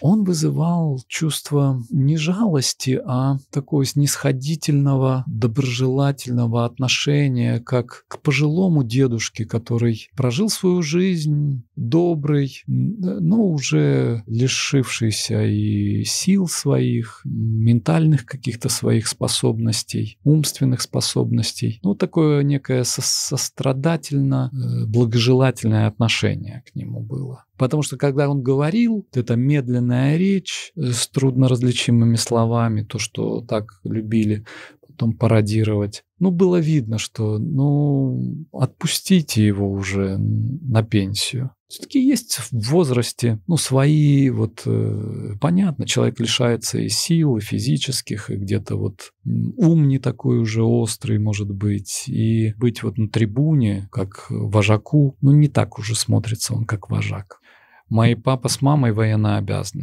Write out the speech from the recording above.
он вызывал чувство не жалости, а такого снисходительного, доброжелательного отношения, как к пожилому дедушке, который прожил свою жизнь добрый, но уже лишившийся и сил своих, ментальных каких-то своих способностей, умственных способностей. Ну, такое некое сострадательно-благожелательное э, отношение к нему было. Потому что когда он говорил, это медленная речь э, с трудноразличимыми словами, то, что так любили потом пародировать. Ну, было видно, что, ну, отпустите его уже на пенсию. Все-таки есть в возрасте, ну, свои, вот, э, понятно, человек лишается и сил, и физических, и где-то вот ум не такой уже острый, может быть, и быть вот на трибуне, как вожаку, ну, не так уже смотрится он, как вожак. Мои папа с мамой военно обязаны.